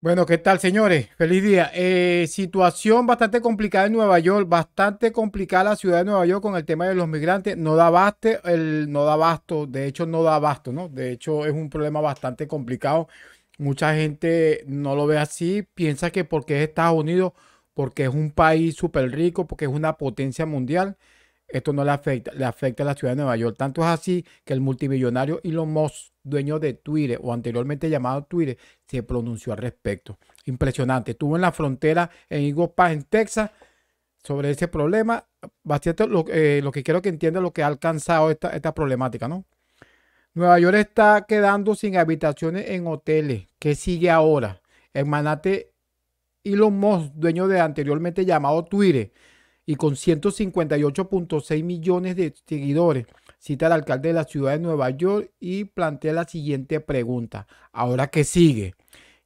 Bueno, ¿qué tal, señores? Feliz día. Eh, situación bastante complicada en Nueva York, bastante complicada la ciudad de Nueva York con el tema de los migrantes. No da basto, el, no da abasto, de hecho no da abasto, ¿no? De hecho es un problema bastante complicado. Mucha gente no lo ve así, piensa que porque es Estados Unidos, porque es un país súper rico, porque es una potencia mundial. Esto no le afecta, le afecta a la ciudad de Nueva York. Tanto es así que el multimillonario Elon Musk, dueño de Twitter o anteriormente llamado Twitter, se pronunció al respecto. Impresionante. Estuvo en la frontera en Eagle paz en Texas, sobre ese problema. Bastante lo, eh, lo que quiero que entienda lo que ha alcanzado esta, esta problemática, ¿no? Nueva York está quedando sin habitaciones en hoteles. ¿Qué sigue ahora? El manate Elon Musk, dueño de anteriormente llamado Twitter, y con 158.6 millones de seguidores. Cita al alcalde de la ciudad de Nueva York y plantea la siguiente pregunta. Ahora, que sigue?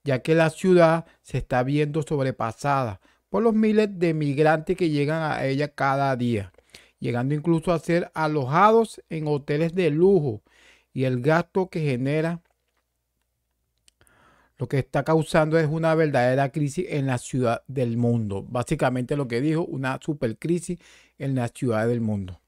Ya que la ciudad se está viendo sobrepasada por los miles de migrantes que llegan a ella cada día, llegando incluso a ser alojados en hoteles de lujo y el gasto que genera lo que está causando es una verdadera crisis en la ciudad del mundo. Básicamente lo que dijo, una supercrisis en la ciudad del mundo.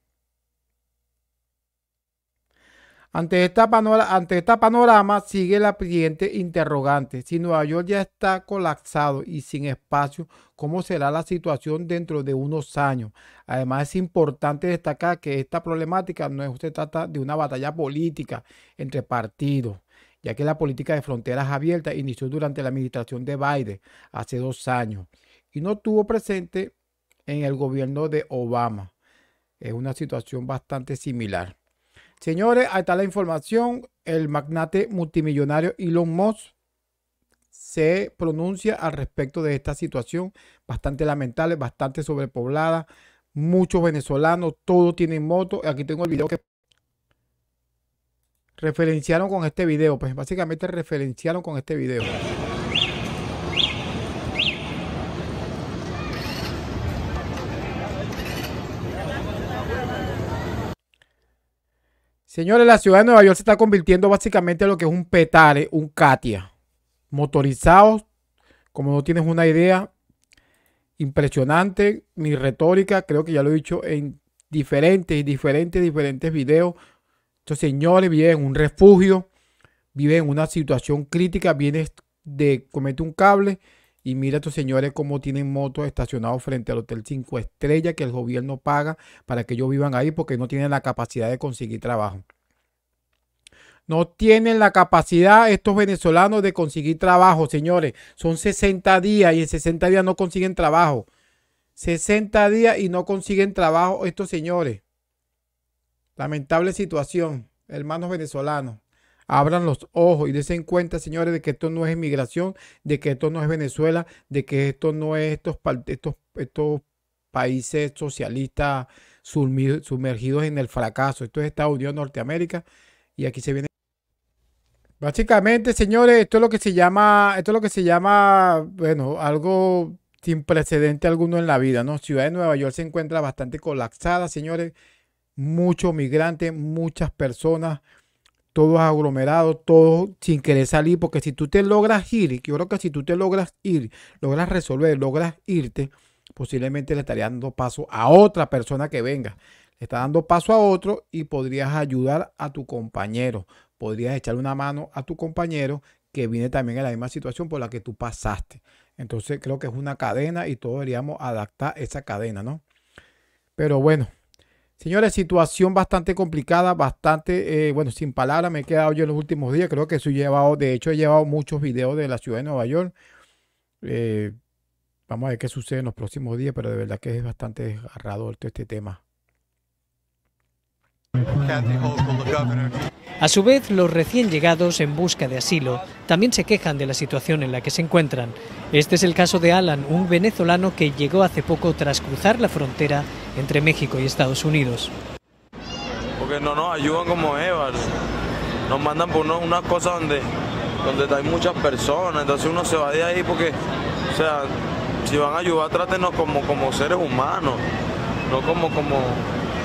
Ante esta, ante panorama sigue la siguiente interrogante. Si Nueva York ya está colapsado y sin espacio, ¿cómo será la situación dentro de unos años? Además, es importante destacar que esta problemática no se trata de una batalla política entre partidos ya que la política de fronteras abiertas inició durante la administración de Biden hace dos años y no estuvo presente en el gobierno de Obama. Es una situación bastante similar. Señores, ahí está la información. El magnate multimillonario Elon Musk se pronuncia al respecto de esta situación bastante lamentable, bastante sobrepoblada. Muchos venezolanos, todos tienen moto. Aquí tengo el video que referenciaron con este video, pues básicamente referenciaron con este video. Señores, la ciudad de Nueva York se está convirtiendo básicamente en lo que es un petare, un Katia. Motorizados, como no tienes una idea, impresionante. Mi retórica, creo que ya lo he dicho en diferentes, diferentes, diferentes videos. Estos señores viven en un refugio, viven en una situación crítica, vienen de comete un cable y mira a estos señores cómo tienen motos estacionados frente al Hotel 5 Estrellas que el gobierno paga para que ellos vivan ahí porque no tienen la capacidad de conseguir trabajo. No tienen la capacidad estos venezolanos de conseguir trabajo, señores. Son 60 días y en 60 días no consiguen trabajo. 60 días y no consiguen trabajo estos señores. Lamentable situación, hermanos venezolanos. Abran los ojos y desen cuenta, señores, de que esto no es inmigración, de que esto no es Venezuela, de que esto no es estos, estos, estos países socialistas sumergidos en el fracaso. Esto es Estados Unidos, Norteamérica, y aquí se viene. Básicamente, señores, esto es lo que se llama, esto es lo que se llama, bueno, algo sin precedente alguno en la vida, ¿no? Ciudad de Nueva York se encuentra bastante colapsada, señores muchos migrantes, muchas personas, todos aglomerados, todos sin querer salir, porque si tú te logras ir, yo creo que si tú te logras ir, logras resolver, logras irte, posiblemente le estaría dando paso a otra persona que venga. Le está dando paso a otro y podrías ayudar a tu compañero, podrías echarle una mano a tu compañero que viene también en la misma situación por la que tú pasaste. Entonces creo que es una cadena y todos deberíamos adaptar esa cadena, ¿no? Pero bueno, Señores, situación bastante complicada, bastante, eh, bueno, sin palabras, me he quedado yo en los últimos días, creo que he llevado, de hecho he llevado muchos videos de la ciudad de Nueva York. Eh, vamos a ver qué sucede en los próximos días, pero de verdad que es bastante agarrado todo este tema. A su vez, los recién llegados en busca de asilo también se quejan de la situación en la que se encuentran. Este es el caso de Alan, un venezolano que llegó hace poco tras cruzar la frontera entre México y Estados Unidos. Porque no nos ayudan como Eva nos mandan por unas una cosa donde, donde hay muchas personas, entonces uno se va de ahí porque, o sea, si van a ayudar, trátenos como, como seres humanos, no como, como,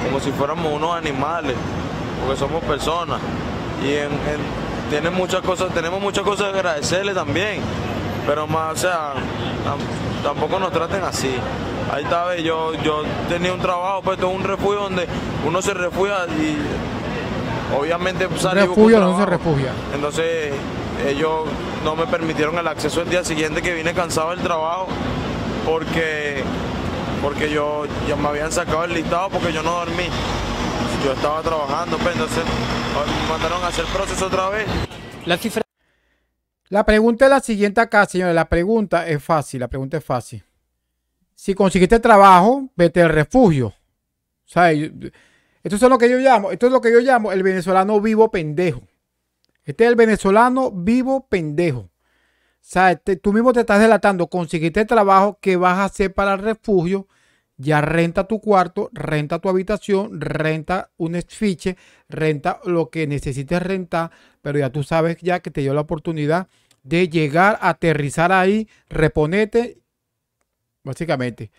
como si fuéramos unos animales porque somos personas y muchas cosas, tenemos muchas cosas que agradecerle también, pero más, o sea, tampoco nos traten así. Ahí está, yo, yo tenía un trabajo, pues un refugio donde uno se refugia y obviamente salió refugio no se refugia. Entonces ellos no me permitieron el acceso el día siguiente que vine cansado del trabajo porque porque yo ya me habían sacado el listado porque yo no dormí yo estaba trabajando, pero pues, ah, me mandaron a hacer proceso otra vez. La cifra... La pregunta es la siguiente acá, señores. La pregunta es fácil, la pregunta es fácil. Si conseguiste trabajo, vete al refugio. esto es lo que yo llamo, esto es lo que yo llamo el venezolano vivo pendejo. Este es el venezolano vivo pendejo. Este, tú mismo te estás delatando, conseguiste trabajo, ¿qué vas a hacer para el refugio? ya renta tu cuarto, renta tu habitación, renta un esfiche, renta lo que necesites rentar, pero ya tú sabes ya que te dio la oportunidad de llegar, aterrizar ahí, reponete, básicamente.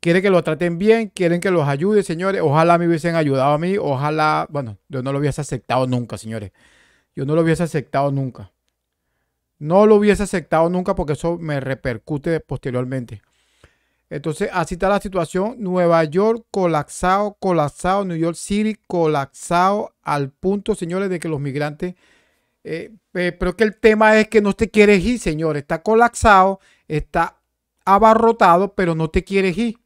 Quieren que lo traten bien, quieren que los ayude, señores. Ojalá me hubiesen ayudado a mí, ojalá, bueno, yo no lo hubiese aceptado nunca, señores. Yo no lo hubiese aceptado nunca. No lo hubiese aceptado nunca porque eso me repercute posteriormente. Entonces, así está la situación. Nueva York colapsado, colapsado, New York City colapsado al punto, señores, de que los migrantes... Eh, eh, pero que el tema es que no te quieres ir, señores. Está colapsado, está abarrotado, pero no te quieres ir.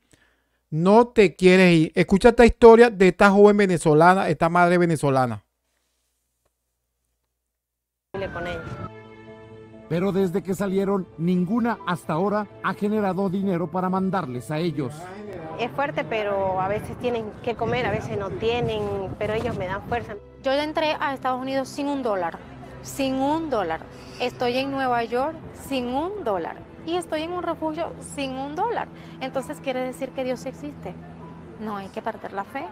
No te quieres ir. Escucha esta historia de esta joven venezolana, esta madre venezolana pero desde que salieron, ninguna hasta ahora ha generado dinero para mandarles a ellos. Es fuerte, pero a veces tienen que comer, a veces no tienen, pero ellos me dan fuerza. Yo entré a Estados Unidos sin un dólar, sin un dólar. Estoy en Nueva York sin un dólar y estoy en un refugio sin un dólar. Entonces quiere decir que Dios existe. No hay que perder la fe.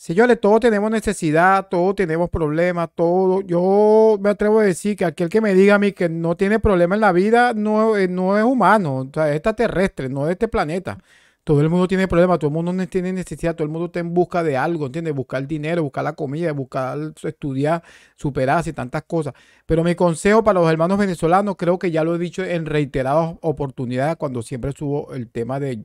Señores, todos tenemos necesidad, todos tenemos problemas, todo. Yo me atrevo a decir que aquel que me diga a mí que no tiene problema en la vida no, eh, es humano, o sea, es extraterrestre, no es de este planeta. Todo el mundo tiene problemas, todo el mundo tiene necesidad, todo el mundo está en busca de algo, ¿entiendes? Buscar dinero, buscar la comida, buscar estudiar, superarse, tantas cosas. Pero mi consejo para los hermanos venezolanos, creo que ya lo he dicho en reiteradas oportunidades cuando siempre subo el tema de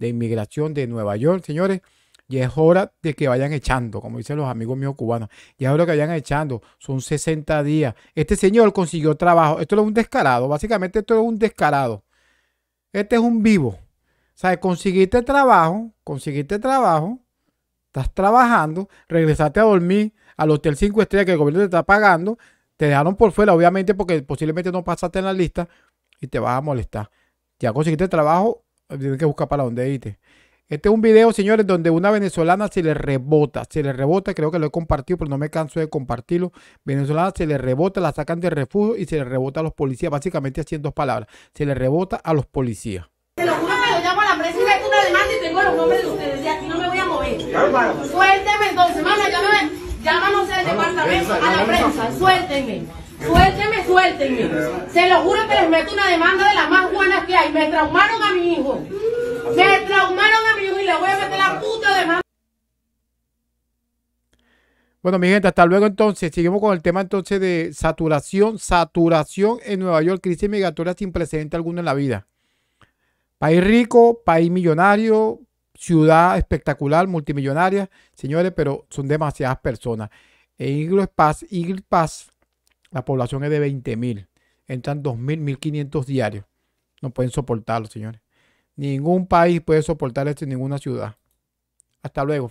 inmigración de Nueva York, señores y es hora de que vayan echando, como dicen los amigos míos cubanos. Y es hora que vayan echando. Son 60 días. Este señor consiguió trabajo. Esto es un descarado. Básicamente esto es un descarado. Este es un vivo. O sea, conseguiste trabajo, conseguiste trabajo, estás trabajando, regresaste a dormir al Hotel 5 Estrellas que el gobierno te está pagando, te dejaron por fuera, obviamente, porque posiblemente no pasaste en la lista y te vas a molestar. Ya conseguiste trabajo, tienes que buscar para dónde irte. Este es un video, señores, donde una venezolana se le rebota, se le rebota, creo que lo he compartido, pero no me canso de compartirlo. Venezolana se le rebota, la sacan de refugio y se le rebota a los policías, básicamente haciendo dos palabras, se le rebota a los policías. Se lo juro que yo llamo a la prensa y una demanda y tengo los nombres de ustedes y aquí no me voy a mover. Suélteme entonces, mano, llámanos al departamento, a la prensa, suélteme. Suélteme, suélteme. Se lo juro que les meto una demanda de las más buenas que hay. Me traumaron a mi hijo. Me traumaron bueno, mi gente, hasta luego entonces. Seguimos con el tema entonces de saturación. Saturación en Nueva York, crisis migratoria sin precedente alguno en la vida. País rico, país millonario, ciudad espectacular, multimillonaria, señores, pero son demasiadas personas. En Eagle Pass, Pass, la población es de 20 mil. Entran mil, 1.500 diarios. No pueden soportarlo, señores. Ningún país puede soportar esto en ninguna ciudad. Hasta luego.